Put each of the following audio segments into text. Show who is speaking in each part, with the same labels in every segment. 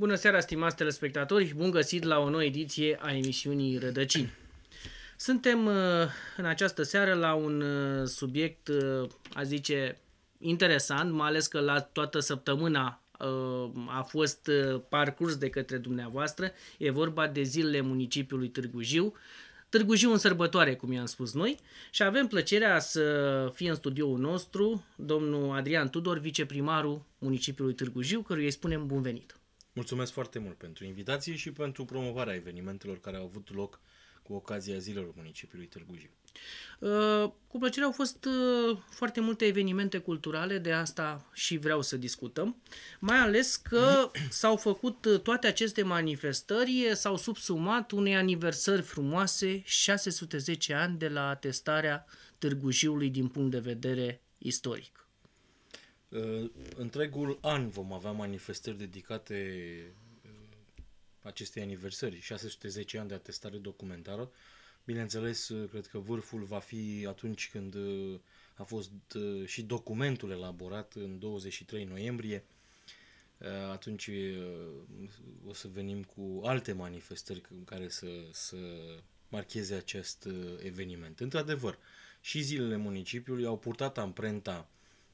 Speaker 1: Bună seara, stimați telespectatori bun găsit la o nouă ediție a emisiunii Rădăcini. Suntem uh, în această seară la un uh, subiect, uh, a zice, interesant, mai ales că la toată săptămâna a fost parcurs de către dumneavoastră. E vorba de zilele municipiului Târgu Jiu, Târgu Jiu în sărbătoare, cum i-am spus noi, și avem plăcerea să fie în studioul nostru domnul Adrian Tudor, viceprimarul municipiului Târgu Jiu, căruia îi spunem bun venit. Mulțumesc foarte mult pentru invitație și pentru promovarea
Speaker 2: evenimentelor care au avut loc cu ocazia zilelor municipiului Târgu Jiu.
Speaker 1: Uh, cu plăcere au fost uh, foarte multe evenimente culturale, de asta și vreau să discutăm, mai ales că s-au făcut uh, toate aceste manifestări, s-au subsumat unei aniversări frumoase, 610 ani de la atestarea Târgu Jiului din punct de vedere istoric
Speaker 2: întregul an vom avea manifestări dedicate uh, acestei aniversări, 610 ani de atestare documentară. Bineînțeles, uh, cred că vârful va fi atunci când uh, a fost și documentul elaborat în 23 noiembrie. Atunci o să venim cu alte manifestări în care să, să marcheze acest eveniment. Într-adevăr, și zilele municipiului au purtat amprenta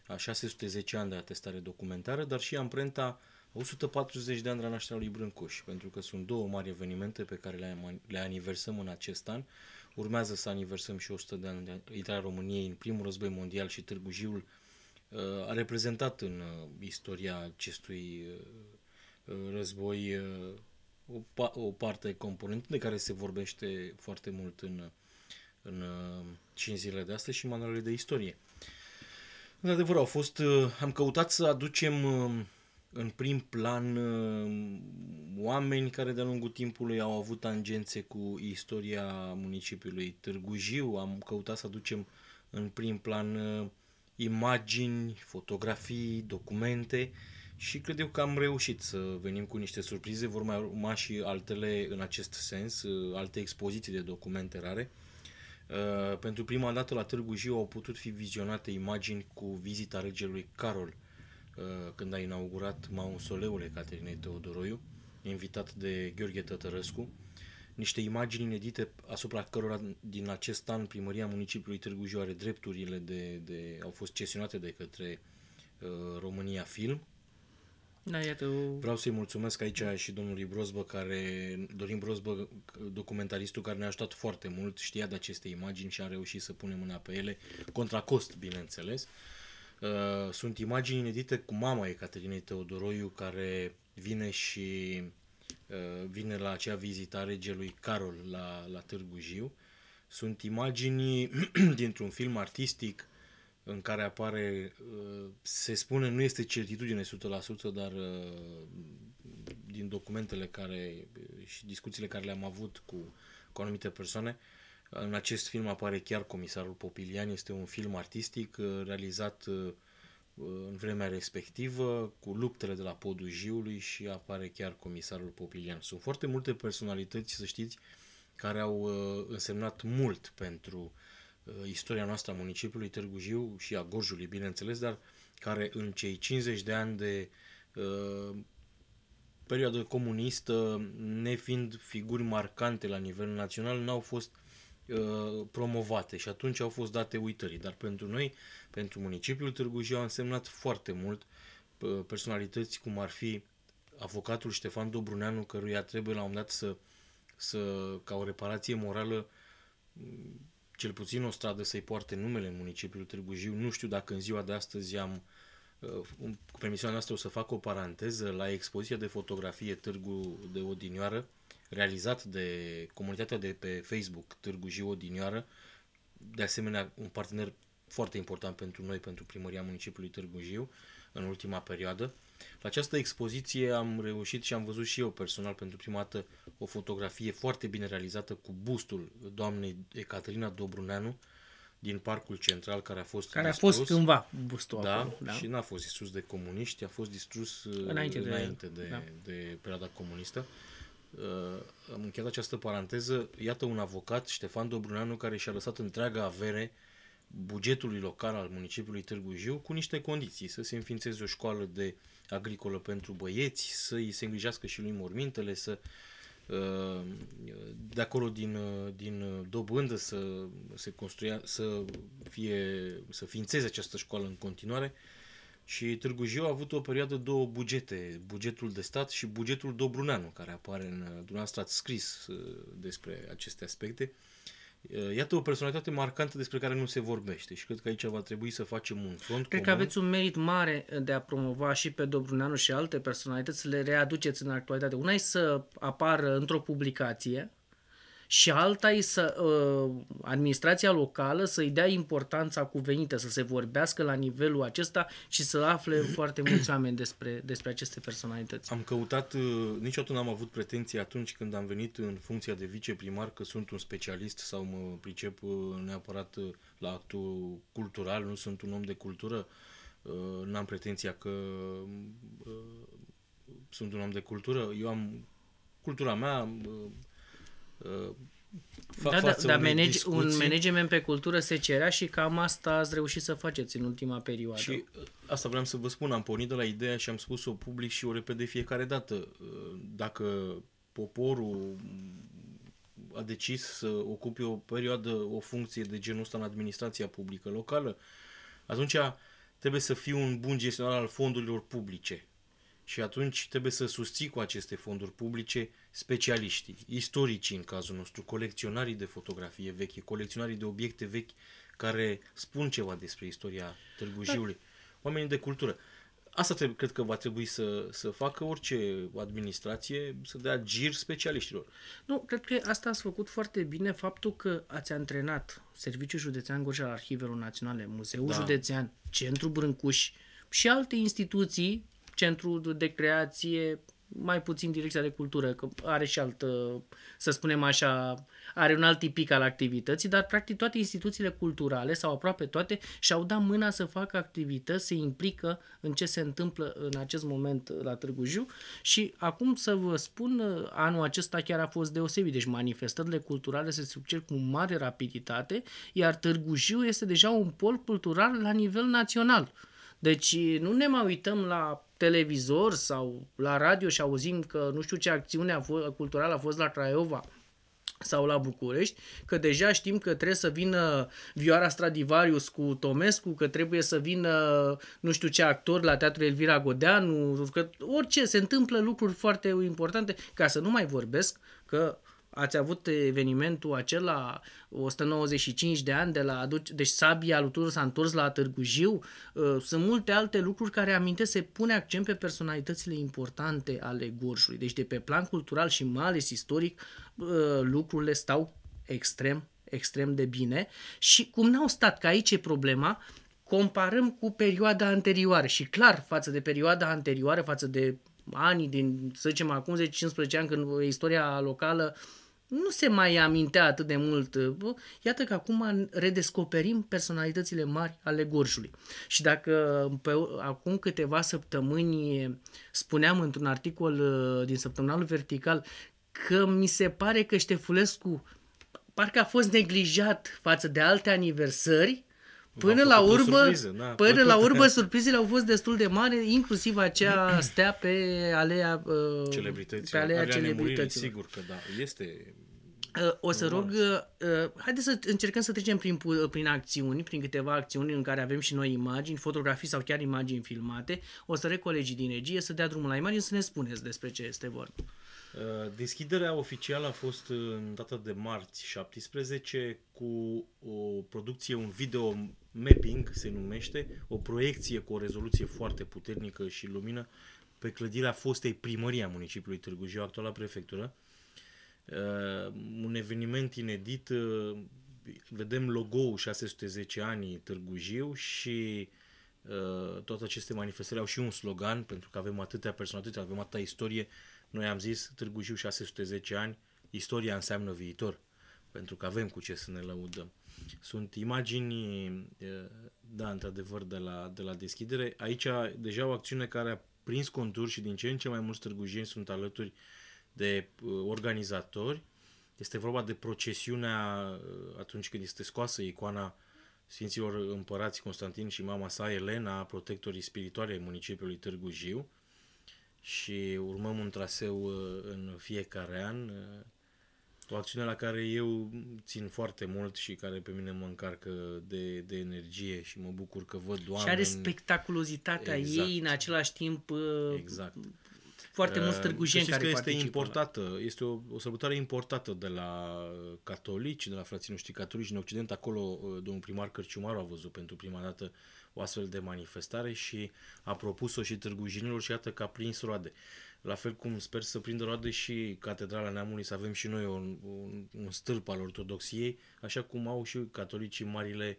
Speaker 2: a 610 ani de atestare documentară, dar și amprenta 140 de ani de la nașterea lui Brâncuș, pentru că sunt două mari evenimente pe care le, le aniversăm în acest an. Urmează să aniversăm și 100 de ani de intrarea României în primul război mondial și Târgu Jiul uh, a reprezentat în uh, istoria acestui uh, uh război uh, o, pa- o parte componentă de care se vorbește foarte mult în, în, în uh, zilele de astăzi și manualele de istorie. Într-adevăr, au fost, uh, am căutat să aducem uh, în prim plan uh, oameni care de-a lungul timpului au avut tangențe cu istoria municipiului Târgu Jiu. Am căutat să aducem în prim plan imagini, fotografii, documente și cred eu că am reușit să venim cu niște surprize. Vor mai urma și altele în acest sens, alte expoziții de documente rare. Uh, pentru prima dată la Târgu Jiu au putut fi vizionate imagini cu vizita regelui Carol, uh, când a inaugurat mausoleul Ecaterinei Teodoroiu, invitat de Gheorghe Tătărăscu, niște imagini inedite asupra cărora din acest an primăria municipiului Târgu Jiu are drepturile de, de, au fost cesionate de către uh, România Film.
Speaker 1: Da, iată Vreau
Speaker 2: să-i mulțumesc aici și domnului Brozbă, care, Dorin Brozbă, documentaristul care ne-a ajutat foarte mult, știa de aceste imagini și a reușit să punem mâna pe ele, contra cost, bineînțeles. Uh, sunt imagini inedite cu mama Ecaterinei Teodoroiu, care vine și uh, vine la acea vizită a regelui Carol la, la Târgu Jiu. Sunt imagini dintr-un film artistic în care apare, uh, se spune, nu este certitudine 100%, dar uh, din documentele care uh, și discuțiile care le-am avut cu, cu anumite persoane, în acest film apare chiar Comisarul Popilian, este un film artistic realizat în vremea respectivă cu luptele de la podul Jiului și apare chiar Comisarul Popilian. Sunt foarte multe personalități, să știți, care au însemnat mult pentru uh, Uh, istoria noastră a municipiului Târgu Jiu și a Gorjului, bineînțeles, dar care în cei 50 de ani de uh, perioadă comunistă, nefiind figuri marcante la nivel național, n-au fost uh, promovate și atunci au fost date uitării. Dar pentru noi, pentru municipiul Târgu Jiu, a însemnat foarte mult uh, personalități cum ar fi avocatul Ștefan Dobruneanu, căruia trebuie la un moment dat să, să ca o reparație morală cel puțin o stradă să-i poarte numele în municipiul Târgu Jiu. Nu știu dacă în ziua de astăzi am uh, cu permisiunea noastră o să fac o paranteză la expoziția de fotografie Târgu de Odinioară, realizat de comunitatea de pe Facebook Târgu Jiu Odinioară, de asemenea un partener foarte important pentru noi, pentru primăria municipiului Târgu Jiu, în ultima perioadă. La această expoziție am reușit și am văzut și eu personal pentru prima dată o fotografie foarte bine realizată cu bustul doamnei Ecaterina Dobruneanu din Parcul Central care a fost Care distrus. a fost cândva bustul da, acolo. Da, și n-a fost distrus de comuniști, a fost distrus înainte, uh, înainte de, de, da. de perioada comunistă. Uh, am încheiat această paranteză. Iată un avocat, Ștefan Dobruneanu, care și-a lăsat întreaga avere uh, bugetului local al municipiului Târgu Jiu cu niște condiții, să se înființeze o școală de agricolă pentru băieți, să îi se îngrijească și lui mormintele, să uh, de acolo din, uh, din dobândă să se construia, să fie, să ființeze această școală în continuare. Și Târgu Jiu a avut o perioadă două bugete, bugetul de stat și bugetul Dobruneanu, care apare în, uh, dumneavoastră ați scris despre aceste aspecte. Uh, Eh, iată o personalitate marcantă despre care nu se vorbește și cred că aici va trebui să facem un front Cred comun. că aveți
Speaker 1: un merit mare de a promova și pe Dobruneanu și alte personalități, să le readuceți în actualitate. Una e să apară într-o publicație, și alta e să uh, administrația locală să-i dea importanța cuvenită, să se vorbească la nivelul acesta și să afle foarte mulți oameni despre, despre aceste personalități. Am căutat, uh, niciodată n-am avut pretenții atunci când am venit în
Speaker 2: funcția de viceprimar că sunt un specialist sau mă pricep uh, neapărat uh, la actul cultural, nu sunt un om de cultură, uh, n-am pretenția că uh, sunt un om de cultură, eu am cultura mea... Uh, Fa- da, da, dar manage, un
Speaker 1: management pe cultură se cerea și cam asta ați reușit să faceți în ultima perioadă. Și uh,
Speaker 2: asta vreau să vă spun, am pornit de la ideea și am spus-o public și o repede fiecare dată. Uh, dacă poporul a decis să ocupe o perioadă, o funcție de genul ăsta în administrația publică locală, atunci trebuie să fii un bun gestionar al fondurilor publice și atunci trebuie să susții cu aceste fonduri publice specialiștii, istoricii în cazul nostru, colecționarii de fotografie vechi, colecționarii de obiecte vechi care spun ceva despre istoria Târgu da. Jiului, oamenii de cultură. Asta trebuie, cred că va trebui
Speaker 1: să, să facă orice administrație, să dea gir specialiștilor. Nu, cred că asta ați făcut foarte bine faptul că ați antrenat Serviciul Județean Gorj al Arhivelor Naționale, Muzeul da. Județean, Centrul Brâncuș și alte instituții centru de creație, mai puțin direcția de cultură, că are și altă, să spunem așa, are un alt tipic al activității, dar practic toate instituțiile culturale sau aproape toate și-au dat mâna să facă activități, se implică în ce se întâmplă în acest moment la Târgu Jiu și acum să vă spun, anul acesta chiar a fost deosebit, deci manifestările culturale se succed cu mare rapiditate, iar Târgu Jiu este deja un pol cultural la nivel național. Deci nu ne mai uităm la televizor sau la radio și auzim că nu știu ce acțiune a fost, culturală a fost la Craiova sau la București, că deja știm că trebuie să vină Vioara Stradivarius cu Tomescu, că trebuie să vină nu știu ce actor la Teatrul Elvira Godeanu, că orice, se întâmplă lucruri foarte importante, ca să nu mai vorbesc că ați avut evenimentul acela 195 de ani de la aduce, deci sabia lui Tudor s-a întors la Târgu Jiu. Uh, sunt multe alte lucruri care amintesc, se pune accent pe personalitățile importante ale Gorjului. Deci de pe plan cultural și mai ales istoric uh, lucrurile stau extrem, extrem de bine și cum n-au stat, că aici e problema, comparăm cu perioada anterioară și clar față de perioada anterioară, față de anii din, să zicem, acum 10-15 ani când istoria locală uh, nu se mai amintea atât de mult. Iată că acum redescoperim personalitățile mari ale Gorjului. Și dacă pe, acum câteva săptămâni spuneam într-un articol uh, din săptămânalul vertical că mi se pare că Ștefulescu parcă a fost neglijat față de alte aniversări, Până la urmă, surpriză, da, până la urmă surprizele au fost destul de mari, inclusiv acea stea pe alea uh, celebrităților. Pe alea, alea celebrităților.
Speaker 2: Sigur că da, este
Speaker 1: o să rog, uh, uh, haideți să încercăm să trecem prin, uh, prin acțiuni, prin câteva acțiuni în care avem și noi imagini, fotografii sau chiar imagini filmate. O să rec colegii din regie să dea drumul la imagini să ne spuneți despre ce este vorba. Deschiderea oficială a fost
Speaker 2: în data de marți 17 cu o producție, un video mapping se numește, o proiecție cu o rezoluție foarte puternică și lumină pe clădirea fostei primării a municipiului Târgu Jiu, actuala prefectură Uh, un eveniment inedit. Uh, vedem logo-ul 610 ani Târgu Jiu și uh, toate aceste manifestări au și un slogan, pentru că avem atâtea personalități, avem atâta istorie. Noi am zis Târgu Jiu 610 ani, istoria înseamnă viitor, pentru că avem cu ce să ne lăudăm. Sunt imagini, da, într-adevăr, de la, de la deschidere. Aici deja o acțiune care a prins contur și din ce în ce mai mulți târgujeni sunt alături uh, de uh, organizatori. Este vorba de procesiunea uh, atunci când este scoasă icoana Sfinților Împărați Constantin și mama sa Elena, protectorii spirituale ai municipiului Târgu Jiu și urmăm un traseu uh, în fiecare an. O acțiune la care eu țin foarte mult și care pe mine mă încarcă de, de energie și mă bucur că văd oameni. Și are
Speaker 1: spectaculozitatea exact. ei în exact. același timp exact foarte mulți târgujeni care că este importată,
Speaker 2: este o, o sărbătoare importată de la uh, catolici, de la frații noștri catolici în Occident. Acolo uh, domnul primar Cărciumaru a văzut pentru prima dată o astfel de manifestare și a propus-o și târgujinilor și iată că a prins roade. La fel cum sper să prindă roade și Catedrala Neamului, să avem și noi un, un, un stâlp al ortodoxiei, așa cum au și catolicii marile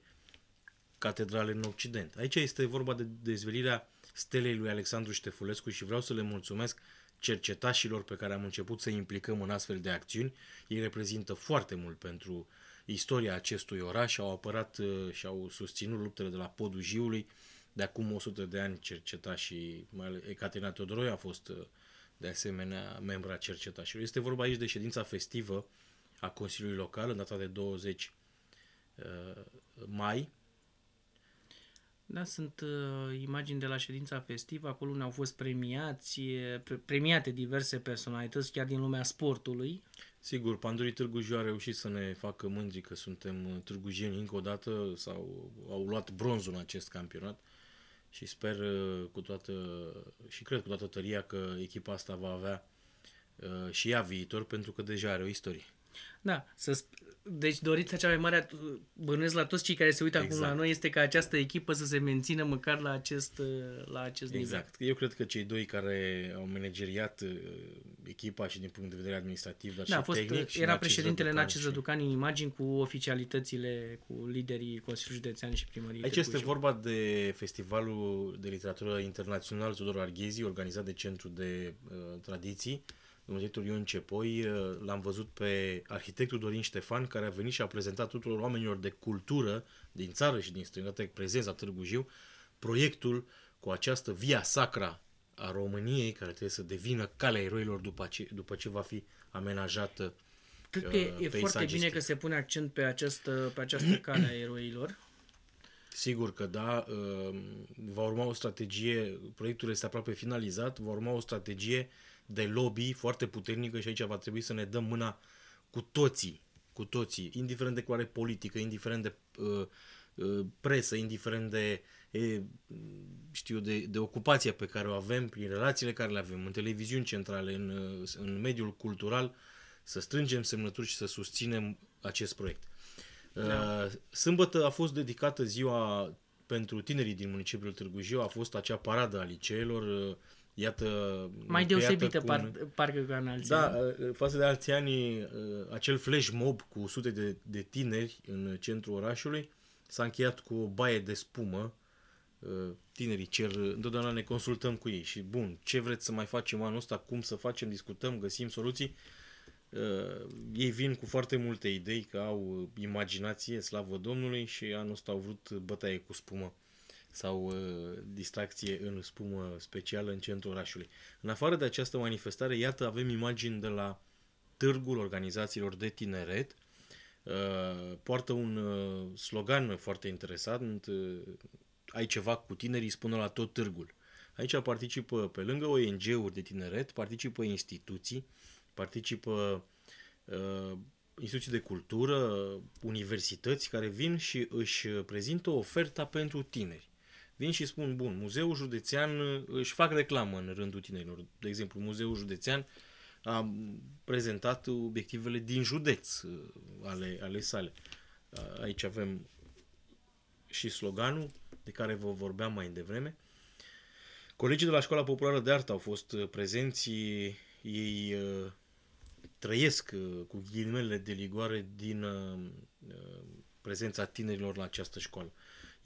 Speaker 2: catedrale în Occident. Aici este vorba de dezvelirea stelei lui Alexandru Ștefulescu și vreau să le mulțumesc cercetașilor pe care am început să implicăm în astfel de acțiuni. Ei reprezintă foarte mult pentru istoria acestui oraș, au apărat uh, și au susținut luptele de la podul Jiului. De acum 100 de ani cercetașii, mai ales Ecaterina Teodoroi a fost uh, de asemenea membra cercetașilor. Este vorba aici de ședința festivă a Consiliului Local în data de 20 uh, mai
Speaker 1: da, sunt uh, imagini de la ședința festivă, acolo unde au fost premiați, pre- premiate diverse personalități, chiar din lumea sportului. Sigur,
Speaker 2: Pandurii Târgu Jiu a reușit să ne facă mândri că suntem uh, târgujeni încă o dată, sau au luat bronzul în acest campionat și sper uh, cu toată, și cred cu toată tăria că echipa asta va avea uh, și ea viitor, pentru că deja are o istorie.
Speaker 1: Da, să deci dorința cea mai mare, bănuiesc la toți cei care se uită exact. acum la exact. noi, este ca această echipă să se mențină măcar la acest, uh, la acest exact. nivel. Exact.
Speaker 2: Eu cred că cei doi care au menegeriat uh, echipa și din punct de vedere administrativ, dar da, și a fost, tehnic... Era și președintele în Zăducan
Speaker 1: și... în imagini cu oficialitățile, cu liderii Consiliului Județean și primării. Aici este
Speaker 2: vorba de Festivalul de Literatură Internațional Tudor Arghezi, organizat de Centrul de uh, Tradiții, în momentul Ion Cepoi, uh, l-am văzut pe arhitectul Dorin Ștefan, care a venit și a prezentat tuturor oamenilor de cultură din țară și din străinătate prezența Târgu Jiu, proiectul cu această via sacra a României, care trebuie să devină calea eroilor după ce, după ce va fi amenajată Cred uh, că uh, e foarte bine că
Speaker 1: se pune accent pe această, pe această cale a eroilor.
Speaker 2: Sigur că da, uh, va urma o strategie, proiectul este aproape finalizat, va urma o strategie uh, de lobby foarte puternică și aici va trebui să ne dăm mâna cu toții, cu toții, indiferent de care politică, indiferent de uh, uh, presă, indiferent de e, știu, de, de ocupația pe care o avem, prin relațiile care le avem, în televiziuni centrale, în, uh, în mediul cultural, să strângem semnături și să susținem acest proiect. Da. Uh, sâmbătă a fost dedicată ziua pentru tinerii din municipiul Târgu Jiu, a fost acea paradă a liceelor, uh, iată... Mai deosebită, cum... par, parcă, ca în alții Da, ă, față de alții ani, ă, acel flash mob cu sute de, de tineri în centrul orașului s-a încheiat cu o baie de spumă. Ă, tinerii cer, întotdeauna ne consultăm cu ei și, bun, ce vreți să mai facem anul ăsta, cum să facem, discutăm, găsim soluții. Ei vin cu foarte multe idei, că au imaginație, slavă Domnului, și anul ăsta au vrut bătaie cu spumă sau uh, distracție în spumă specială în centrul orașului. În afară de această manifestare, iată, avem imagini de la târgul organizațiilor de tineret, uh, poartă un uh, slogan foarte interesant, ai ceva cu tinerii, spune la tot târgul. Aici participă, pe lângă ONG-uri de tineret, participă instituții, participă uh, instituții de cultură, universități care vin și își prezintă oferta pentru tineri vin și spun, bun, muzeul județean uh, își fac reclamă în rândul tinerilor. De exemplu, muzeul județean a prezentat obiectivele din județ uh, ale, ale sale. Aici avem și sloganul de care vă vorbeam mai devreme. Colegii de la Școala Populară de Artă au fost uh, prezenți, ei trăiesc cu ghilimele de ligoare din prezența tinerilor la această școală.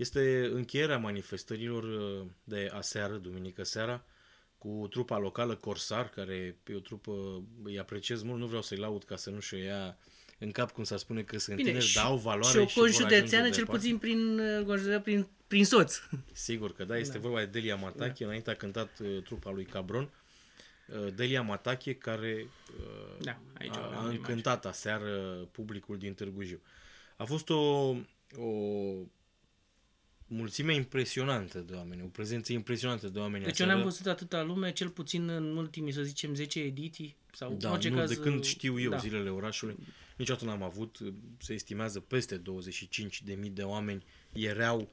Speaker 2: Este încheierea manifestărilor uh, de aseară, duminică seara, cu trupa locală Corsar, care e o trupă, îi apreciez mult, nu vreau să-i laud ca să nu și ia în cap, cum s-ar spune, că sunt Bine, tineri, și, dau valoare și o conjudețeană, cel departe. puțin
Speaker 1: prin, uh, prin, prin soț.
Speaker 2: Sigur că da, este da. vorba de Delia Matache, da. înainte a cântat uh, trupa lui Cabron, Delia Matache, care da, aici a, a încântat aseară publicul din Târgu Jiu. A fost o, o mulțime impresionantă de oameni, o prezență impresionantă de oameni. Deci eu n-am văzut
Speaker 1: atâta lume, cel puțin în ultimii, să zicem, 10 ediții sau da, orice nu, caz... de când știu eu da. zilele
Speaker 2: orașului, niciodată n-am avut, se estimează peste 25.000 de mii de oameni erau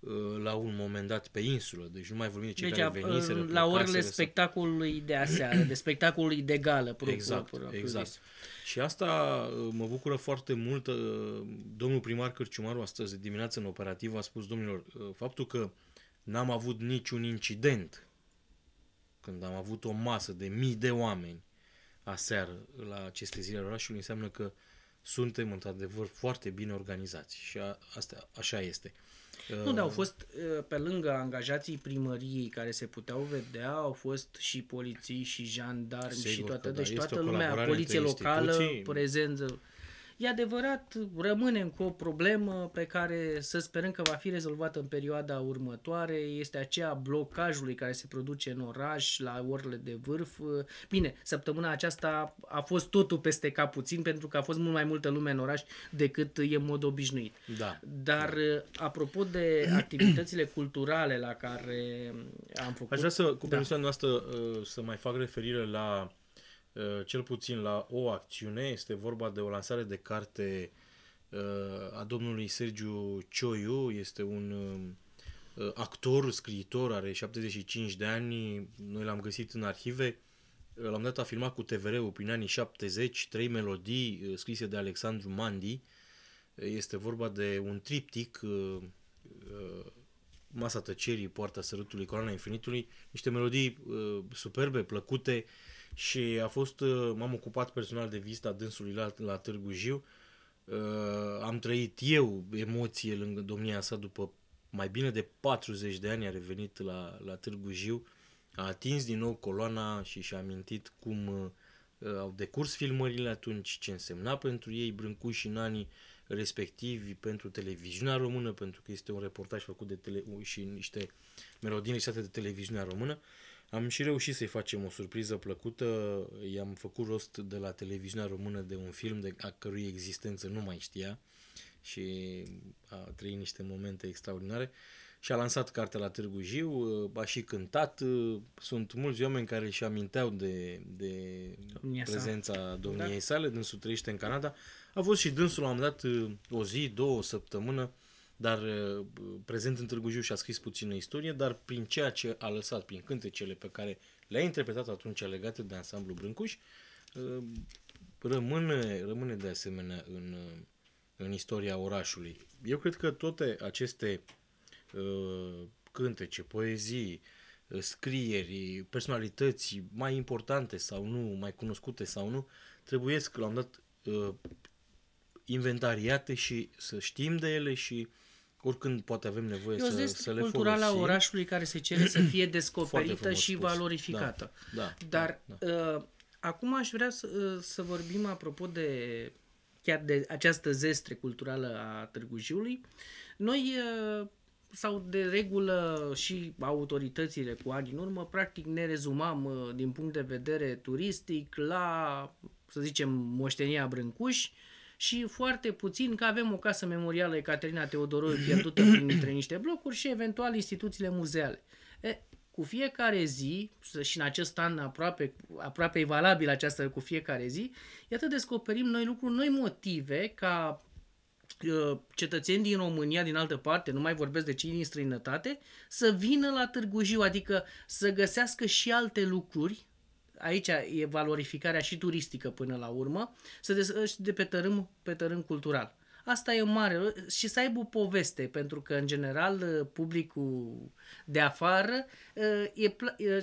Speaker 2: Uh, la un moment dat pe insulă, deci nu mai vorbim de cei deci, care uh, veniseră, la orele
Speaker 1: spectacolului de aseară, de spectacolului de gală. Propriu, exact, propriu exact. Zis. Și asta
Speaker 2: uh, mă bucură foarte mult. Domnul primar Cârciumaru astăzi de dimineață în operativ a spus, domnilor, faptul că n-am avut niciun incident când am avut o masă de mii de oameni aseară la aceste zile orașului, înseamnă că suntem într-adevăr foarte bine organizați și a, asta, așa este.
Speaker 3: Nu, dar au uh,
Speaker 1: fost, uh, pe lângă angajații primăriei care se puteau vedea, au fost și poliții și jandarmi Sigur și toate, deci da. deci toată lumea, poliție locală, prezență. E adevărat, rămânem cu o problemă pe care să sperăm că va fi rezolvată în perioada următoare. Este aceea blocajului care se produce în oraș la orele de vârf. Bine, săptămâna aceasta a fost totul peste cap puțin pentru că a fost mult mai multă lume în oraș decât e în mod obișnuit. Da. Dar da. apropo de activitățile culturale la care am făcut... Aș vrea să, cu da. permisiunea da. noastră,
Speaker 2: uh, să mai fac referire la Eh, cel puțin la o acțiune, este vorba de o lansare de carte eh, a domnului Sergiu Cioiu, este un eh, actor, scriitor, are 75 de ani, noi l-am găsit în arhive, l-am dat a filmat cu TVR-ul prin anii 70, trei melodii scrise de Alexandru Mandi, este vorba de un triptic, Masa Tăcerii, Poarta Sărutului, corona Infinitului, niște melodii superbe, plăcute, uh, și a fost, uh, m-am ocupat personal de vizita dânsului la, la Târgu Jiu. Uh, am trăit eu emoție lângă domnia sa după mai bine de 40 de ani a revenit la, la Târgu Jiu, a atins din nou coloana și și-a amintit cum uh, uh au decurs filmările atunci, ce însemna pentru ei Brâncuși și Nani respectivi pentru televiziunea română, pentru că este un reportaj făcut de tele- și niște melodii lăsate de televiziunea română. Uh, am și reușit să-i facem o surpriză plăcută. I-am făcut rost de la televiziunea română de un film de a cărui existență nu mai știa și a trăit niște momente extraordinare. Și a lansat cartea la Târgu Jiu, a și cântat. Sunt mulți oameni care își aminteau de, de domnia prezența sa. domniei da. sale. Dânsul trăiește în Canada. A fost și dânsul la un dat o zi, două, o săptămână dar uh, prezent în Târgu Jiu și a scris puțină istorie, dar prin ceea ce a lăsat, prin cântecele pe care le-a interpretat atunci legate de ansamblu Brâncuș, uh, rămâne, rămâne de asemenea în, uh, în istoria orașului. Eu cred că toate aceste cântece, poezii, scrieri, personalități mai importante sau nu, mai cunoscute sau nu, trebuie să, la un dat, inventariate și să știm de ele și oricând poate avem nevoie e să, să le cultura culturală a orașului care se cere să fie descoperită și spus. valorificată. Da, da,
Speaker 1: da Dar da, da. Uh, acum aș vrea să, uh, să vorbim apropo de chiar de această zestre culturală a Târgu Jiului. Noi uh, sau de regulă și autoritățile cu ani în urmă, practic ne rezumam uh, din punct de vedere turistic la, să zicem, moștenia Brâncuși, uh, și foarte puțin că avem o casă memorială Ecaterina Teodoroiu pierdută printre niște blocuri și eventual instituțiile muzeale. E, cu fiecare zi, și în acest an aproape, aproape e valabil această cu fiecare zi, iată descoperim noi lucruri, noi motive ca cetățeni din România, din altă parte, nu mai vorbesc de cei din străinătate, să vină la Târgu Jiu, adică să găsească și alte lucruri aici e valorificarea și turistică până la urmă, să desăși de pe tărâm, pe tărâm cultural. Asta e mare și să aibă o poveste, pentru că, în general, publicul de afară, e,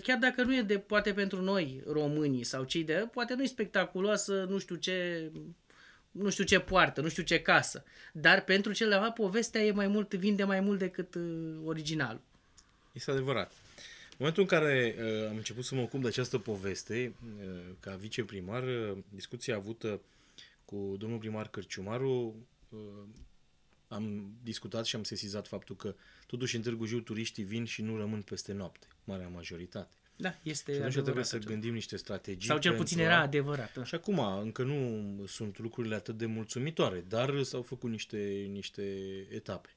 Speaker 1: chiar dacă nu e de, poate pentru noi, românii sau cei de, poate nu e spectaculoasă, nu știu ce nu știu ce poartă, nu știu ce casă. Dar pentru celălalt povestea e mai mult, vinde mai mult decât uh, originalul.
Speaker 2: Este adevărat. În momentul în care uh, am început să mă ocup de această poveste, uh, ca viceprimar, uh, discuția avută cu domnul primar Cărciumaru, uh, am discutat și am sesizat faptul că totuși în Târgu Jiu turiștii vin și nu rămân peste noapte, marea majoritate.
Speaker 1: Da, este și atunci
Speaker 2: trebuie să acela. gândim niște strategii. Sau cel puțin era adevărat. Da. Și acum, încă nu sunt lucrurile atât de mulțumitoare, dar s-au făcut niște, niște etape.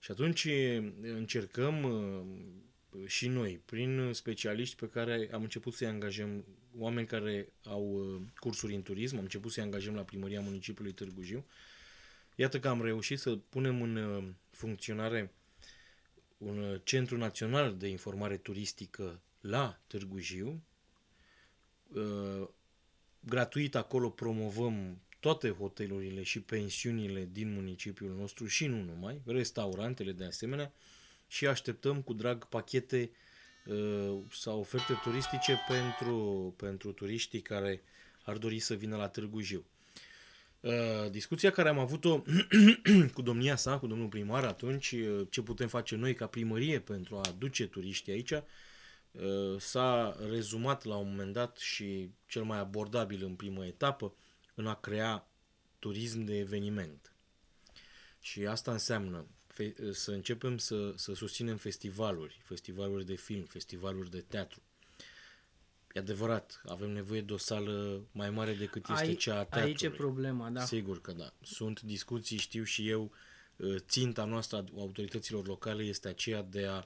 Speaker 2: Și atunci uh, încercăm uh, Păi, și noi, prin uh, specialiști pe care am început să-i angajăm, oameni care au uh, cursuri în turism, am început să-i angajăm la primăria municipiului Târgu Jiu. Iată că am reușit să punem în uh, funcționare un centru național de informare turistică la Târgu Jiu. Gratuit acolo promovăm toate hotelurile și pensiunile din municipiul nostru și nu numai, restaurantele de asemenea și așteptăm cu drag pachete uh, sau oferte turistice pentru, pentru turiștii care ar dori să vină la Târgu Jiu. Uh, discuția care am avut-o cu domnia sa, cu domnul primar atunci, uh, ce putem face noi ca primărie pentru a aduce turiștii aici, s-a rezumat la un moment dat și cel mai abordabil în prima etapă în a crea turism de eveniment. Și asta înseamnă fe- să începem să, să susținem festivaluri, festivaluri de film, festivaluri de teatru. E adevărat, avem nevoie de o sală mai mare decât este Ai, cea a teatrului. Aici e problema, da. Sigur că da. Sunt discuții, știu și eu, ă, ținta noastră a autorităților locale este aceea de a,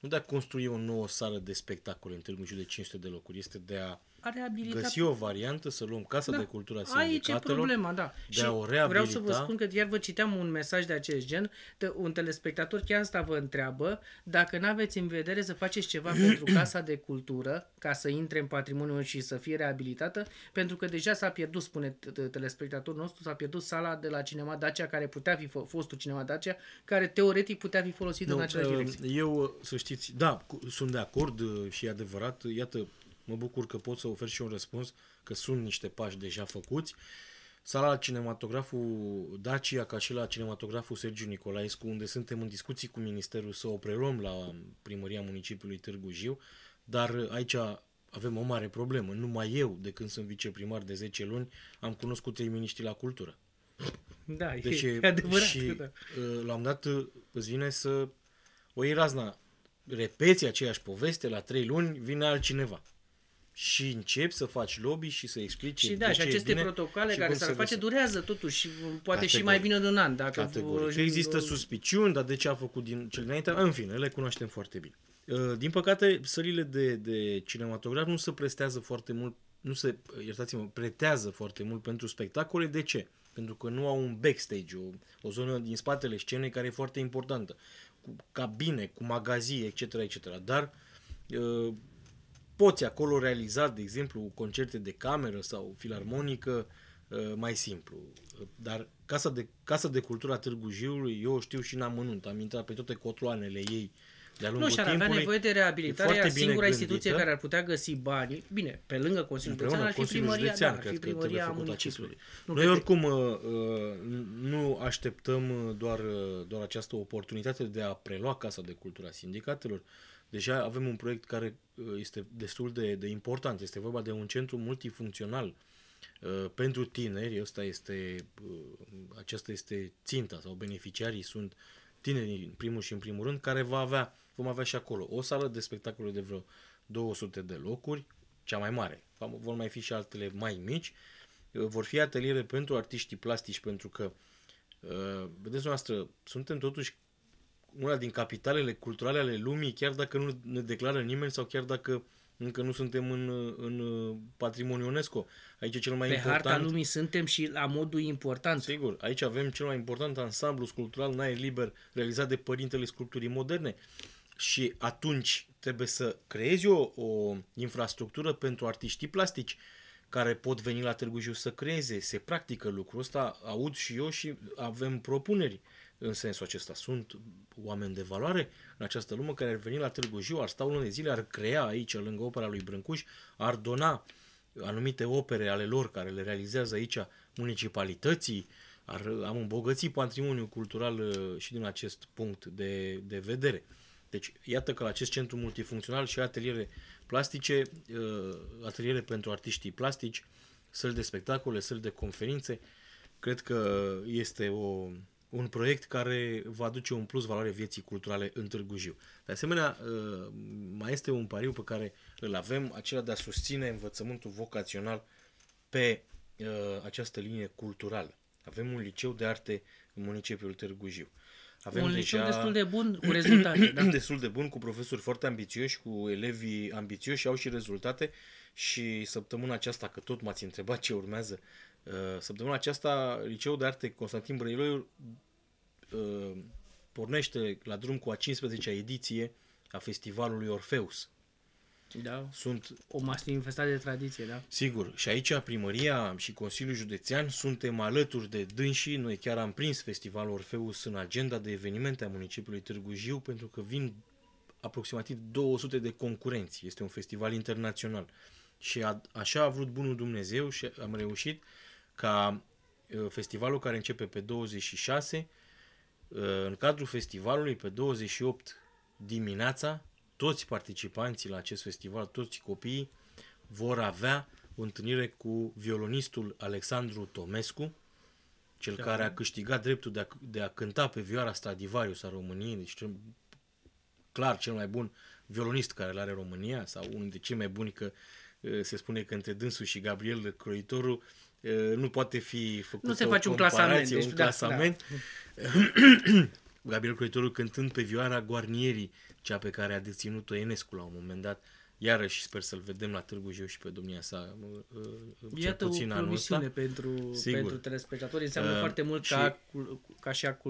Speaker 2: nu de a construi o nouă sală de spectacole în Târgu de 500 de locuri, este de a
Speaker 1: are reabilitat... Găsi o
Speaker 2: variantă să luăm Casa da. de Cultura Aici e problema, da. De și a o reabilita... vreau să vă spun
Speaker 1: că iar vă citeam un mesaj de acest gen, de un telespectator chiar asta vă întreabă, dacă nu aveți în vedere să faceți ceva pentru Casa de Cultură, ca să intre în patrimoniu și să fie reabilitată, pentru că deja s-a pierdut, spune telespectatorul nostru, s-a pierdut sala de la Cinema Dacia, care putea fi fostul Cinema Dacia, care teoretic putea fi folosită în același uh, direcție.
Speaker 2: Eu, să știți, da, sunt de acord uh, și e adevărat, iată, Mă bucur că pot să ofer și un răspuns, că sunt niște pași deja făcuți. Sala cinematograful Dacia, ca și la cinematograful Sergiu Nicolaescu, unde suntem în discuții cu ministerul să o preluăm la primăria municipiului Târgu Jiu, dar aici avem o mare problemă. Numai eu, de când sunt viceprimar de 10 luni, am cunoscut trei miniștri la cultură.
Speaker 1: Da, deci, e adevărat. Și da.
Speaker 2: Ă, la un dat îți vine să o iei razna. Repeți aceeași poveste la trei luni, vine altcineva și începi să faci lobby și să explici Și da, și aceste bine protocoale și care s-ar face
Speaker 1: durează totuși, poate Categoric. și mai bine de un an. Dacă Categoric. Vor... Există
Speaker 2: suspiciuni, dar de ce a făcut din cel dinainte? În fine, le cunoaștem foarte bine. Uh, din păcate, sările de, de cinematograf nu se prestează foarte mult, nu se, iertați-mă, pretează foarte mult pentru spectacole. De ce? Pentru că nu au un backstage, o, o zonă din spatele scenei care e foarte importantă, cu cabine, cu magazii, etc., etc. Dar uh, poți acolo realiza, de exemplu, concerte de cameră sau filarmonică uh, mai simplu. Dar Casa de, Casa de Cultura Târgu Jiului, eu știu și n-am mânunt, am intrat pe toate
Speaker 1: cotloanele ei de-a lungul Nu, și ar avea nevoie de reabilitare, a singura instituție care ar putea găsi banii, bine, pe lângă Consiliul Județean, ar fi primăria, da, ar fi primăria municipiului.
Speaker 2: Noi oricum uh, uh, nu așteptăm doar, doar această oportunitate de a prelua Casa de Cultura Sindicatelor, Deja avem un proiect care uh, este destul de, de important. Este vorba de un centru multifuncțional uh, pentru tineri. Asta este, uh, aceasta este ținta sau beneficiarii sunt tineri în primul și în primul rând, care va avea, vom avea și acolo o sală de spectacole de vreo 200 de locuri, cea mai mare. Vor mai fi și altele mai mici. Vor fi ateliere pentru artiștii plastici, pentru că, vedeți noastră, suntem totuși una din capitalele culturale ale lumii, chiar dacă nu ne declară nimeni sau chiar dacă încă nu suntem în, în patrimoniu UNESCO. Aici e cel mai Pe important... harta lumii suntem și la modul important. Sigur, aici avem cel mai important ansamblu sculptural în aer liber realizat de părintele sculpturii moderne. Și atunci trebuie să creezi o, o infrastructură pentru artiștii plastici care pot veni la Târgu Jiu să creeze. Se practică lucrul ăsta, aud și eu și avem propuneri. Uh, în sensul acesta. Sunt oameni de valoare în această lume care ar veni la Târgu Jiu, ar sta luni zile, ar crea aici, lângă opera lui Brâncuș, ar dona anumite opere ale lor care le realizează aici municipalității, ar, am îmbogățit patrimoniul cultural uh, și din acest punct de, de vedere. Deci, iată că la acest centru multifuncțional și ateliere plastice, uh, ateliere pentru artiștii plastici, săli de spectacole, săli de conferințe, cred că este o, un proiect care va aduce un plus valoare vieții culturale în Târgu Jiu. De asemenea, uh, mai este un pariu pe care îl avem, acela de a susține învățământul vocațional pe uh, această linie culturală. Avem un liceu de arte în municipiul Târgu Jiu. Avem un liceu deja... destul de bun cu rezultate. da. Destul de bun, cu profesori foarte ambițioși, cu elevii ambițioși, au și rezultate. Și săptămâna aceasta, că tot m-ați întrebat ce urmează Uh, săptămâna aceasta, Liceul de Arte Constantin Brăiloiu uh, pornește la drum cu a 15-a ediție a festivalului Orfeus. Da, sunt... o
Speaker 1: masă de tradiție, da?
Speaker 2: Sigur, și aici primăria și Consiliul Județean suntem alături de dânsii, noi chiar am prins festivalul Orfeus în agenda de evenimente a municipiului Târgu Jiu, pentru că vin aproximativ 200 de concurenți, este un festival internațional. Și a, așa a vrut bunul Dumnezeu și am reușit uh, ca uh, festivalul care începe pe 26, uh, în cadrul festivalului pe 28 dimineața, toți participanții la acest festival, toți copiii, vor avea o întâlnire cu violonistul Alexandru Tomescu, cel care a câștigat dreptul de a, de a cânta pe vioara Stradivarius a României, deci cel, clar cel mai bun violonist care l are România, sau unul dintre cei mai buni, că uh, se spune că între dânsul și Gabriel Croitorul nu poate fi făcut. Nu se face un clasament. Deci, un da, da. clasament. Da. Gabriel Croitoru cântând pe vioara Guarnierii, cea pe care a deținut-o Enescu la un moment dat. Iarăși sper să-l vedem la Târgu Jiu și pe domnia sa. Uh, Iată o promisiune pentru, Sigur. pentru telespectatori. Înseamnă uh, foarte mult și, ca,
Speaker 1: ca și act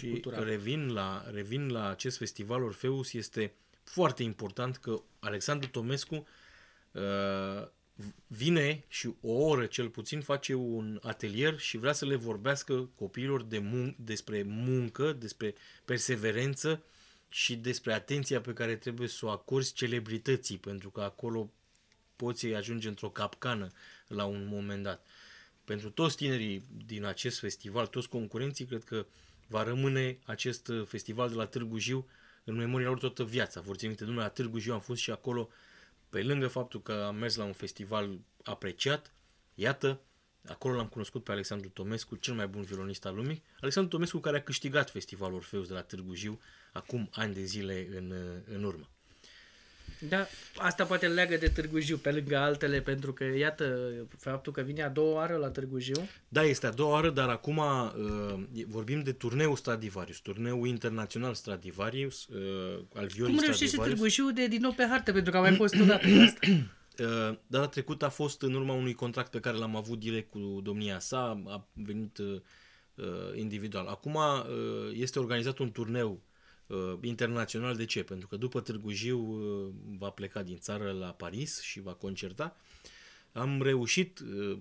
Speaker 1: cultural.
Speaker 2: Revin la, revin la acest festival Orfeus. Este foarte important că Alexandru Tomescu uh, vine și o oră cel puțin face un atelier și vrea să le vorbească copiilor de mun- despre muncă, despre perseverență și despre atenția pe care trebuie să o acorzi celebrității, pentru că acolo poți ajunge într-o capcană la un moment dat. Pentru toți tinerii din acest festival, toți concurenții, cred că va rămâne acest festival de la Târgu Jiu în memoria lor toată viața. Vor ține minte, la Târgu Jiu am fost și acolo uh, pe lângă faptul că am mers la un festival apreciat, iată, acolo l-am cunoscut pe Alexandru Tomescu, cel mai bun violonist al lumii. Alexandru Tomescu care a câștigat festivalul Orfeus de la Târgu Jiu acum ani de zile în, în urmă.
Speaker 1: Da, asta poate leagă de Târgu Jiu, pe lângă altele, pentru că, iată, faptul că vine a doua oară la Târgu Jiu.
Speaker 2: Da, este a doua oară, dar acum uh, vorbim de turneul Stradivarius, turneul internațional Stradivarius, uh, al violii Cum reușește Târgu
Speaker 1: Jiu de din nou pe hartă, pentru că am mai fost o dată asta.
Speaker 2: Uh, data trecută a fost în urma unui contract pe care l-am avut direct cu domnia sa, a venit uh, uh individual. Acum uh, este organizat un turneu uh, Uh, internațional de ce? Pentru că după Târgu Jiu uh, va pleca din țară la Paris și va concerta. Am reușit uh,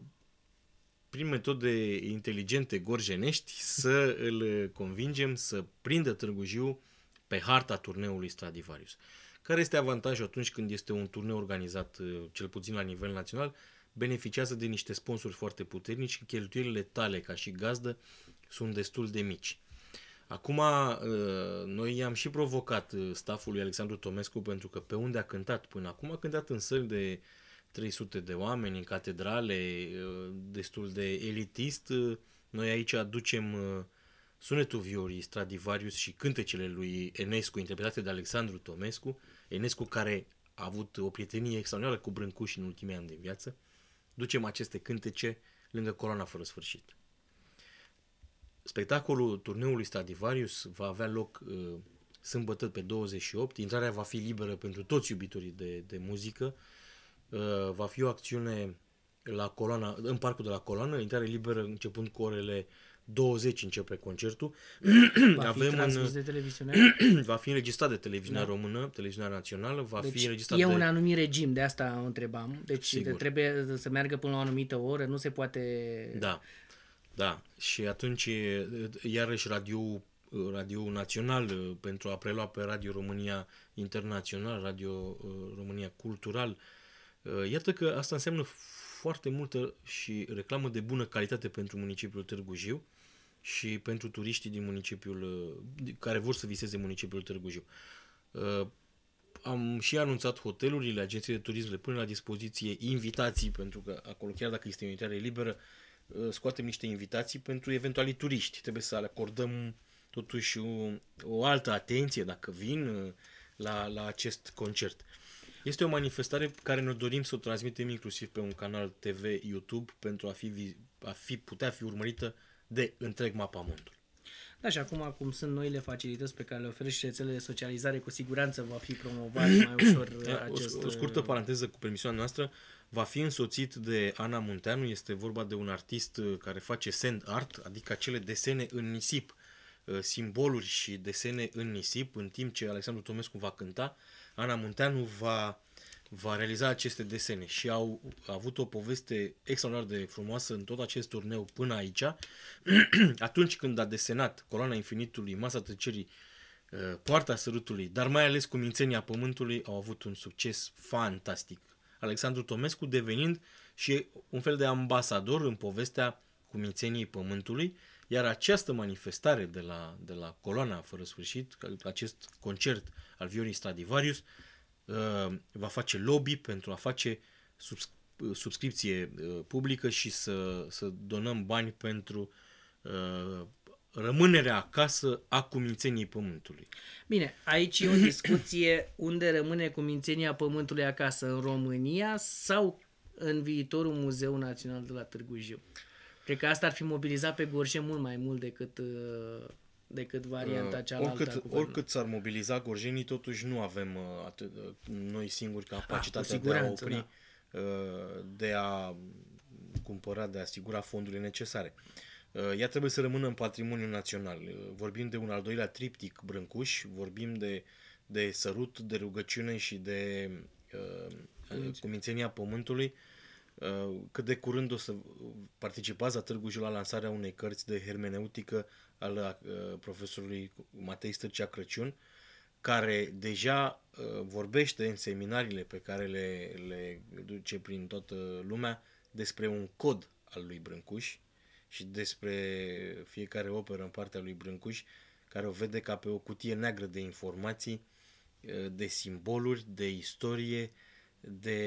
Speaker 2: prin metode inteligente gorjenești să îl convingem să prindă Târgu Jiu pe harta turneului Stradivarius. Care este avantajul atunci când este un turneu organizat, uh, cel puțin la nivel național, beneficiază de niște sponsori foarte puternici și cheltuielile tale ca și gazdă sunt destul de mici. Acum, uh, noi i-am și provocat uh, staful lui Alexandru Tomescu pentru că pe unde a cântat până acum, a cântat în săli de 300 de oameni, în catedrale, uh, destul de elitist. Noi aici aducem sunetul viorii Stradivarius și cântecele lui Enescu, interpretate de Alexandru Tomescu, Enescu care a avut o prietenie extraordinară cu Brâncuș în ultimii ani de viață, ducem aceste cântece lângă coloana fără sfârșit. Spectacolul turneului Stradivarius va avea loc uh, sâmbătă pe 28. Intrarea va fi liberă pentru toți iubitorii de, de muzică. Uh, va fi o acțiune la coloana, în parcul de la coloană, intrare liberă începând cu orele 20 începe concertul. Va fi Avem în, de televiziune? va fi înregistrat de televiziunea da. română, televiziunea națională, va deci fi înregistrat e de... un
Speaker 1: anumit regim, de asta o întrebam. Deci Sigur. trebuie să meargă până la o anumită oră, nu se poate...
Speaker 2: Da. Da, și atunci iarăși radio Radio Național pentru a prelua pe Radio România Internațional, Radio România Cultural. Iată că asta înseamnă foarte multă și reclamă de bună calitate pentru municipiul Târgu Jiu și pentru turiștii din municipiul care vor să viseze municipiul Târgu Jiu. Am și anunțat hotelurile, agențiile de turism le pun la dispoziție invitații pentru că acolo chiar dacă este unitate liberă, Uh, scoatem niște invitații pentru eventualii turiști. Trebuie să acordăm totuși o, o altă atenție dacă vin uh, la, la acest concert. Este o manifestare care ne dorim să o transmitem inclusiv pe un canal TV YouTube pentru a fi, a fi putea fi urmărită de întreg mondului.
Speaker 1: Da, și acum cum sunt noile facilități pe care le oferă și rețelele de socializare, cu siguranță va fi promovat mai ușor acest... O, o scurtă uh,
Speaker 2: paranteză cu permisiunea noastră. Uh, va fi însoțit de Ana Munteanu, este vorba de un artist uh, care face sand art, adică acele desene în nisip, uh, simboluri și desene în nisip, în timp ce Alexandru Tomescu va cânta, Ana Munteanu va, va realiza aceste desene și au avut o poveste extraordinar de frumoasă în tot acest turneu până aici. Atunci când a desenat coloana infinitului, masa tăcerii, uh, poarta sărutului, dar mai ales cu mințenia pământului, au avut un succes fantastic. Alexandru Tomescu devenind și un fel de ambasador în povestea cumințeniei pământului, iar această manifestare de la, de la coloana fără sfârșit, acest concert al viorii Stradivarius, uh, va face lobby pentru a face subs- subscripție uh, publică și să, să donăm bani pentru uh, rămânerea acasă a cumințenii pământului.
Speaker 1: Bine, aici e o discuție unde rămâne cumințenia pământului acasă, în România sau în viitorul Muzeu Național de la Târgu Jiu. Cred că asta ar fi mobilizat pe Gorje mult mai mult decât, uh, decât varianta uh, cealaltă. Oricât, oricât
Speaker 2: s-ar mobiliza gorjenii, totuși nu avem uh, atât, noi singuri capacitatea ah, de a opri, da. de a cumpăra, de a asigura fondurile necesare. Uh, Uh, ea trebuie să rămână în patrimoniul național. Uh, vorbim de un al doilea triptic Brâncuș, vorbim de, de sărut, de rugăciune și de uh, cumințenia pământului. Uh, cât de curând o să participați la Târgu Jiu la lansarea unei cărți de hermeneutică al uh, profesorului Matei Stârcea Crăciun, care deja uh, vorbește în seminariile pe care le, le duce prin toată lumea despre un cod al lui Brâncuș, și despre fiecare operă în partea lui Brâncuș, care o vede ca pe o cutie neagră de informații, eh, de simboluri, de istorie, de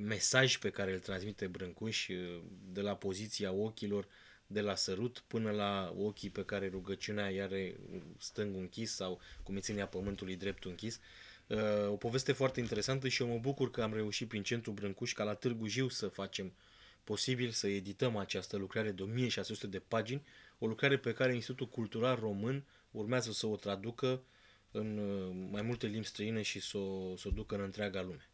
Speaker 2: mesaj pe care îl transmite Brâncuș, eh, de la poziția ochilor, de la sărut până la ochii pe care rugăciunea i-are stâng închis sau cumințenia pământului drept închis. Eh, o poveste foarte interesantă și eu mă bucur că am reușit prin centru Brâncuș ca la Târgu Jiu să facem uh, posibil să edităm această lucrare de 1600 de pagini, o lucrare pe care Institutul Cultural Român urmează să o traducă în uh, mai multe limbi străine și să o, să o ducă în întreaga lume.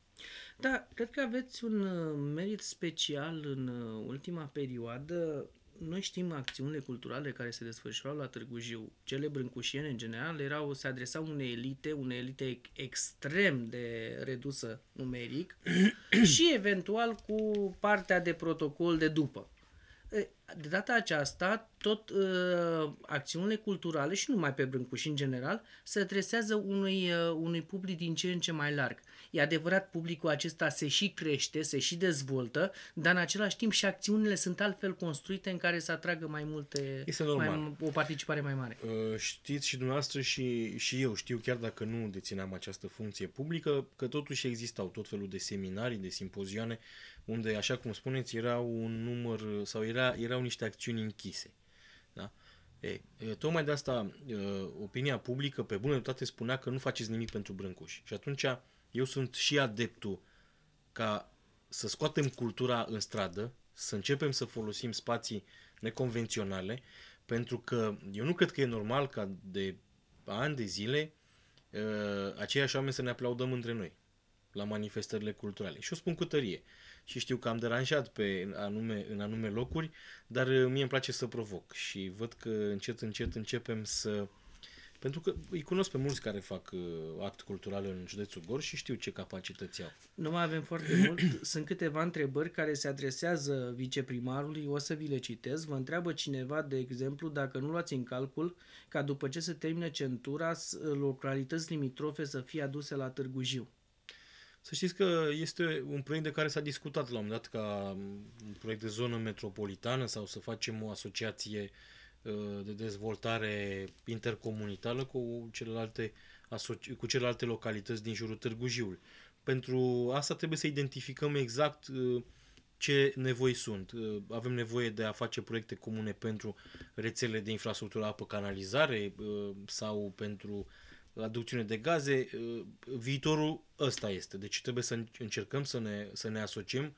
Speaker 1: Da, cred că aveți un uh, merit special în uh, ultima perioadă noi știm acțiunile culturale care se desfășurau la Târgu Jiu. Cele brâncușiene, în general, erau, se adresau unei elite, unei elite extrem de redusă numeric și, eventual, cu partea de protocol de după. De data aceasta, tot uh, acțiunile culturale și numai pe brâncuși în general se adresează unui, uh, unui public din ce în ce mai larg. Uh, E adevărat, publicul acesta se și crește, se și dezvoltă, dar în același timp și acțiunile sunt altfel construite în care să atragă mai multe, este normal. Mai,
Speaker 2: o participare mai mare. Uh, știți și dumneavoastră și, și eu știu, chiar dacă nu dețineam această funcție publică, că totuși existau tot felul de seminarii, de simpozioane, unde, așa cum spuneți, erau un număr sau era, erau niște acțiuni închise. Da? E, tocmai de asta uh, opinia publică, pe bună dreptate, spunea că nu faceți nimic pentru Brâncuș. Și atunci eu sunt și adeptul ca să scoatem cultura în stradă, să începem să folosim spații neconvenționale, pentru că eu nu cred că e normal ca de ani de zile ă, aceiași oameni să ne aplaudăm între noi la manifestările culturale. Și o spun cu tărie. Și știu că am deranjat pe anume, în anume locuri, dar ă, mie îmi place să provoc și văd că încet, încet începem să pentru că îi cunosc pe mulți care fac uh, act cultural în județul Gorj și știu ce capacități au.
Speaker 1: Nu mai avem foarte mult. Sunt câteva întrebări care se adresează viceprimarului, o să vi le citez. Vă întreabă cineva, de exemplu, dacă nu luați în calcul ca după ce se termină centura, uh, localități limitrofe să fie aduse la Târgu Jiu. Să știți că este un proiect de care s-a discutat
Speaker 2: la un moment dat ca mm, un proiect de zonă metropolitană sau să facem o asociație uh, Uh, de dezvoltare intercomunitară cu celelalte, asoci- cu celelalte localități din jurul Târgu Jiu. Pentru asta trebuie să identificăm exact uh, ce nevoi sunt. Uh, avem nevoie de a face proiecte comune pentru rețele de infrastructură apă-canalizare sau pentru aducțiune de gaze. Viitorul ăsta este. Deci trebuie să încercăm să ne, să ne asociem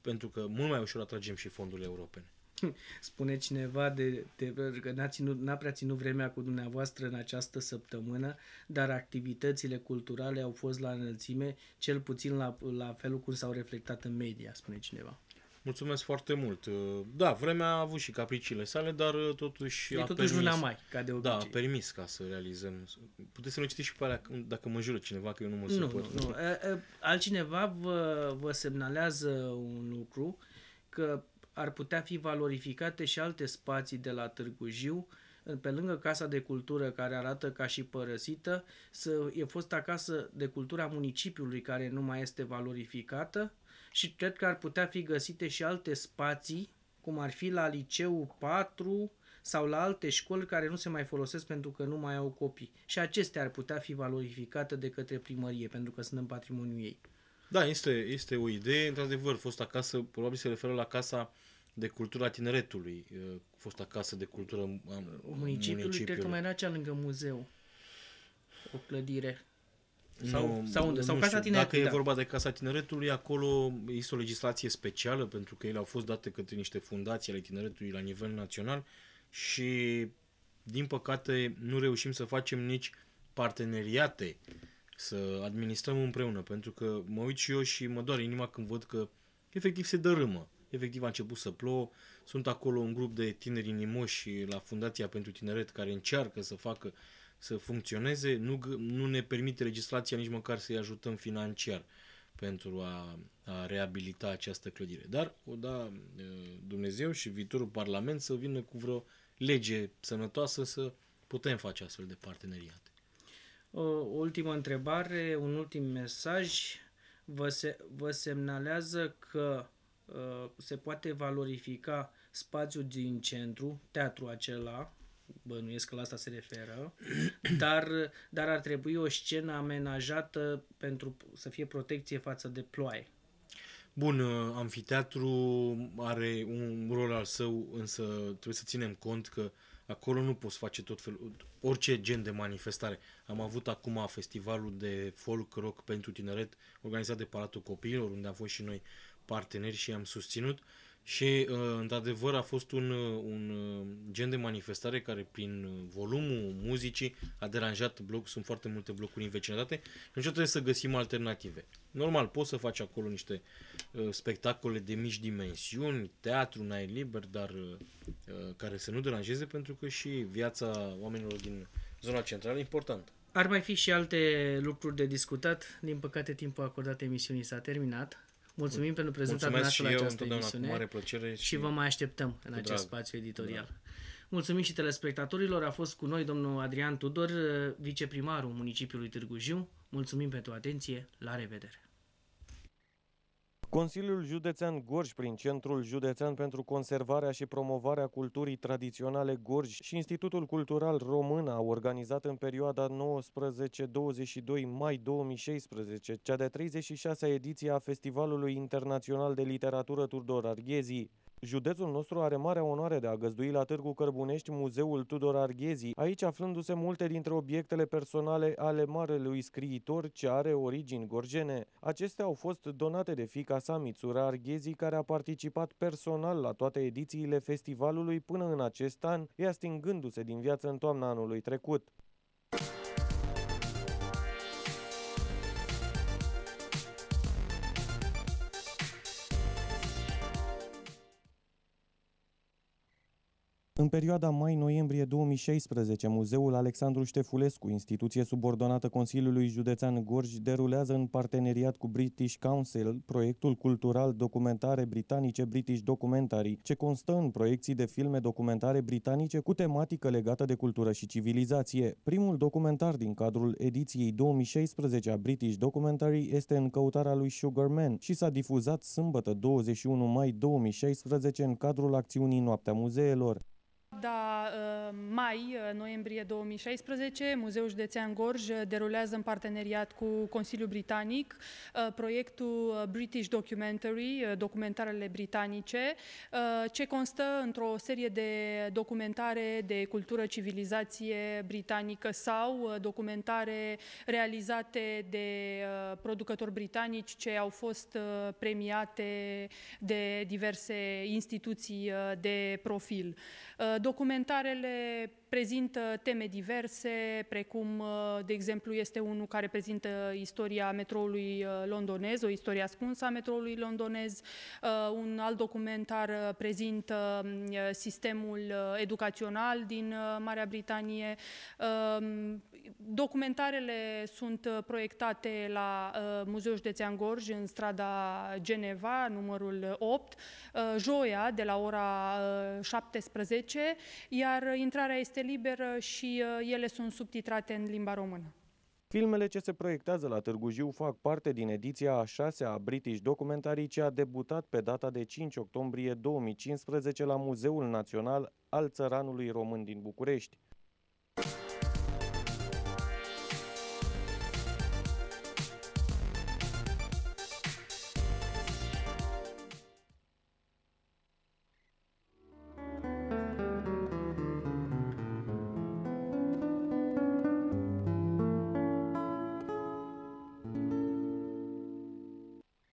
Speaker 1: pentru că mult mai ușor atragem și fondurile europene. spune cineva de, de că n-a, ținut, n-a prea ținut vremea cu dumneavoastră în această săptămână, dar activitățile culturale au fost la înălțime, cel puțin la, la felul cum s-au reflectat în media, spune cineva.
Speaker 2: Mulțumesc foarte mult. Da, vremea a avut și capriciile sale, dar uh, totuși e a totuși permis, mai, ca de obicei. Da, a permis ca să realizăm. Puteți să nu citiți și pe alea dacă mă jură cineva că eu nu mă nu, Nu, nu.
Speaker 1: Altcineva vă, vă semnalează un lucru că ar putea fi valorificate și alte spații de la Târgu Jiu, pe lângă Casa de Cultură, care arată ca și părăsită, să, e fost acasă de Cultura municipiului, care nu mai este valorificată și cred că ar putea fi găsite și alte spații, cum ar fi la Liceu 4 sau la alte școli care nu se mai folosesc pentru că nu mai au copii. Și acestea ar putea fi valorificate de către primărie, pentru că sunt în patrimoniul ei.
Speaker 2: Da, este, este o idee, într-adevăr, fosta acasă, probabil se referă la casa de cultura tineretului, fost acasă de cultură a municipiului. Cred că mai
Speaker 1: era cea lângă muzeu, o clădire. Sau, nu, sau unde? Sau nu Casa Tineretului. Dacă da. e
Speaker 2: vorba de Casa Tineretului, acolo este o legislație specială pentru că ele au fost date către niște fundații ale tineretului la nivel național și, din păcate, nu reușim să facem nici parteneriate să administrăm împreună, pentru că mă uit și eu și mă doare inima când văd că efectiv se dărâmă. Efectiv a început să plouă, sunt acolo un grup de tineri inimoși la Fundația pentru Tineret care încearcă să facă să funcționeze, nu, nu ne permite legislația nici măcar să-i ajutăm financiar pentru a, a reabilita această clădire. Dar o da Dumnezeu și viitorul Parlament să vină cu vreo lege sănătoasă să putem face astfel de parteneriate.
Speaker 1: O ultimă întrebare, un ultim mesaj. Vă, se, vă semnalează că uh, se poate valorifica spațiul din centru, teatru acela, bănuiesc că la asta se referă, dar, dar ar trebui o scenă amenajată pentru să fie protecție față de ploaie.
Speaker 2: Bun, ă, amfiteatru are un rol al său, însă trebuie să ținem cont că uh, Acolo nu poți face tot felul, orice gen de manifestare. Am avut acum festivalul de folk rock pentru tineret organizat de Palatul Copiilor, unde am fost și noi parteneri și am susținut. Uh, și, uh, într-adevăr, a fost un, uh, un uh, gen de manifestare care, prin volumul muzicii, a deranjat bloc. Sunt foarte multe blocuri în vecinătate. Deci trebuie să găsim alternative. Normal, poți să faci acolo niște spectacole de mici dimensiuni, teatru în aer liber, dar care să nu deranjeze, pentru că și viața oamenilor din zona centrală e importantă.
Speaker 1: Ar mai fi și alte lucruri de discutat. Din păcate, timpul acordat emisiunii s-a terminat. Mulțumim pentru prezentarea noastră la această emisiune cu mare plăcere și, și vă mai așteptăm în acest drag. spațiu editorial. Drag. Mulțumim și telespectatorilor. A fost cu noi domnul Adrian Tudor, viceprimarul municipiului Târgu Jiu. Mulțumim pentru atenție. La revedere!
Speaker 4: Consiliul Județean Gorj prin Centrul Județean pentru Conservarea și Promovarea Culturii Tradiționale Gorj și Institutul Cultural Român au organizat în perioada 19-22 mai 2016 cea de 36-a ediție a Festivalului Internațional de Literatură Tudor Arghezii. Județul nostru are marea onoare de a găzdui la Târgu Cărbunești Muzeul Tudor Arghezi, aici aflându-se multe dintre obiectele personale ale marelui scriitor ce are origini gorjene. Acestea au fost donate de fica sa Mitsura Arghezi, care a participat personal la toate edițiile festivalului până în acest an, ea stingându-se din viață în toamna anului trecut. În perioada mai-noiembrie 2016, Muzeul Alexandru Ștefulescu, instituție subordonată Consiliului Județean Gorj, derulează în parteneriat cu British Council proiectul cultural documentare britanice British Documentary, ce constă în proiecții de filme documentare britanice cu tematică legată de cultură și civilizație. Primul documentar din cadrul ediției 2016 a British Documentary este în căutarea lui Sugarman și s-a difuzat sâmbătă 21 mai 2016 în cadrul acțiunii Noaptea Muzeelor.
Speaker 3: Da, uh, mai, uh, noiembrie 2016, Muzeul Județean Gorj uh, derulează în parteneriat cu Consiliul Britanic proiectul British Documentary, documentarele britanice, ce constă într-o serie de documentare de cultură, civilizație britanică sau documentare realizate de producători britanici ce au fost premiate de diverse instituții de profil. Documentarele prezintă teme diverse, precum, uh, de exemplu, este unul care prezintă istoria metroului uh, londonez, o istorie ascunsă a metroului londonez. Uh, un alt documentar prezintă um, sistemul educațional din Marea Britanie. Um, Documentarele sunt uh, proiectate la uh, Muzeul Județean Gorj, în strada Geneva, numărul 8, uh, joia, de la ora 17, iar intrarea este liberă și ele sunt subtitrate în limba română.
Speaker 4: Filmele ce se proiectează la Târgu Jiu fac parte din ediția a șasea a British Documentary, ce a debutat pe data de 5 octombrie 2015 la Muzeul Național al Țăranului Român din București.